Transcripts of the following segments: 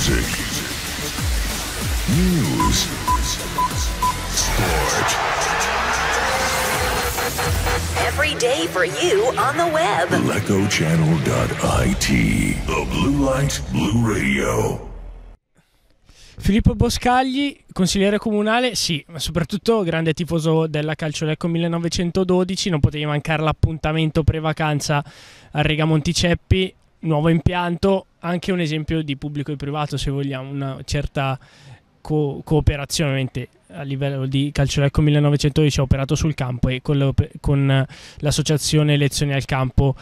music, news, sport. Every day for you on the web. LecoChannel.it. The Blue Light, Blue Radio. Filippo Boscagli, consigliere comunale, sì, ma soprattutto grande tifoso della Calcio Calciolecco 1912, non potevi mancare l'appuntamento pre-vacanza a Rega Monticeppi, nuovo impianto, anche un esempio di pubblico e privato, se vogliamo, una certa co- cooperazione. Ovviamente a livello di Calcio Calciolecco 1912 ho operato sul campo e con, con l'associazione Lezioni al Campo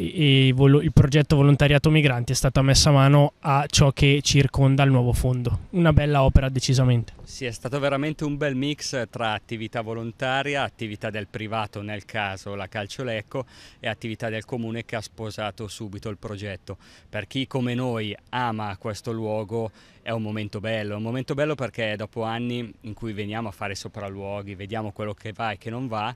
e, il progetto Volontariato Migranti è stata messa a mano a ciò che circonda il nuovo fondo. Una bella opera decisamente. Sì, è stato veramente un bel mix tra attività volontaria, attività del privato nel caso la Calcio Lecco e attività del comune che ha sposato subito il progetto. Per chi come noi ama questo luogo è un momento bello, è un momento bello perché dopo anni in cui veniamo a fare sopralluoghi, vediamo quello che va e che non va,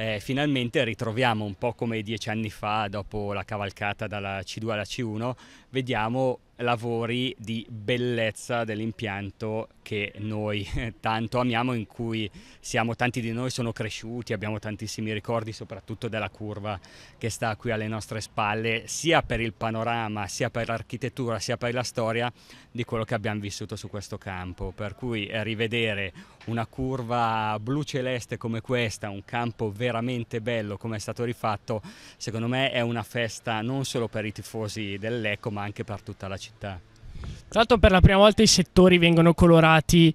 eh, finalmente ritroviamo un po' come dieci anni fa dopo la cavalcata dalla C2 alla C1, vediamo lavori di bellezza dell'impianto che noi tanto amiamo, in cui siamo tanti di noi sono cresciuti, abbiamo tantissimi ricordi, soprattutto della curva che sta qui alle nostre spalle, sia per il panorama, sia per l'architettura, sia per la storia di quello che abbiamo vissuto su questo campo. Per cui eh, rivedere una curva blu celeste come questa, un campo veramente bello come è stato rifatto, secondo me è una festa non solo per i tifosi dell'Eco ma anche per tutta la città città. Tra l'altro per la prima volta i settori vengono colorati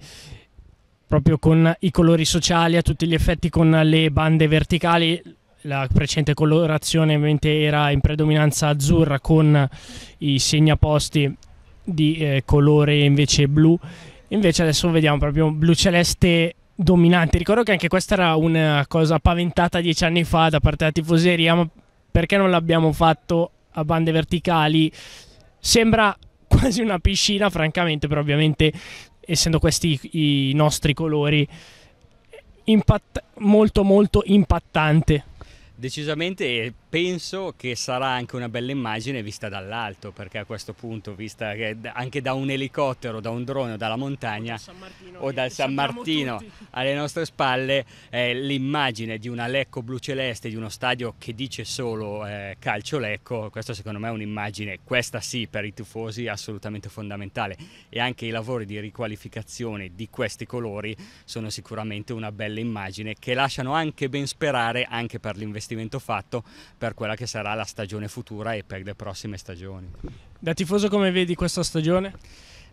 proprio con i colori sociali a tutti gli effetti con le bande verticali la precedente colorazione ovviamente era in predominanza azzurra con i segnaposti di eh, colore invece blu invece adesso vediamo proprio blu celeste dominante ricordo che anche questa era una cosa paventata dieci anni fa da parte della tifoseria ma perché non l'abbiamo fatto a bande verticali Sembra quasi una piscina, francamente, però ovviamente essendo questi i nostri colori, impatt- molto molto impattante. Decisamente penso che sarà anche una bella immagine vista dall'alto, perché a questo punto, vista anche da un elicottero, da un drone o dalla montagna o dal San Martino, alle nostre spalle, eh, l'immagine di una Lecco blu celeste, di uno stadio che dice solo eh, calcio Lecco, questa secondo me è un'immagine, questa sì, per i tifosi assolutamente fondamentale e anche i lavori di riqualificazione di questi colori sono sicuramente una bella immagine che lasciano anche ben sperare anche per l'investimento investimento fatto per quella che sarà la stagione futura e per le prossime stagioni. Da tifoso come vedi questa stagione?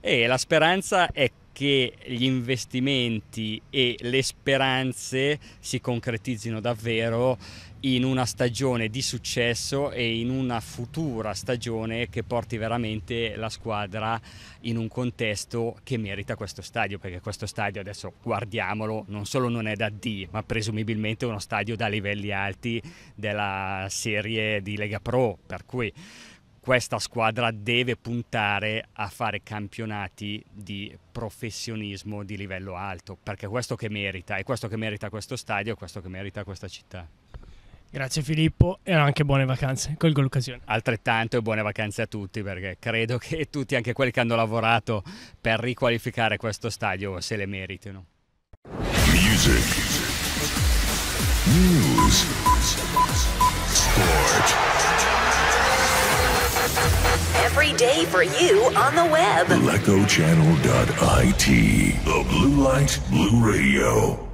E eh, la speranza è che gli investimenti e le speranze si concretizzino davvero in una stagione di successo e in una futura stagione che porti veramente la squadra in un contesto che merita questo stadio, perché questo stadio adesso guardiamolo, non solo non è da D, ma presumibilmente è uno stadio da livelli alti della serie di Lega Pro, per cui questa squadra deve puntare a fare campionati di professionismo di livello alto, perché è questo che merita, è questo che merita questo stadio, è questo che merita questa città. Grazie Filippo e anche buone vacanze, colgo l'occasione. Altrettanto e buone vacanze a tutti perché credo che tutti, anche quelli che hanno lavorato per riqualificare questo stadio, se le meritino. Music. News. Sport. every day for you on the web. BlueEchoChannel.it. The blue light, blue radio.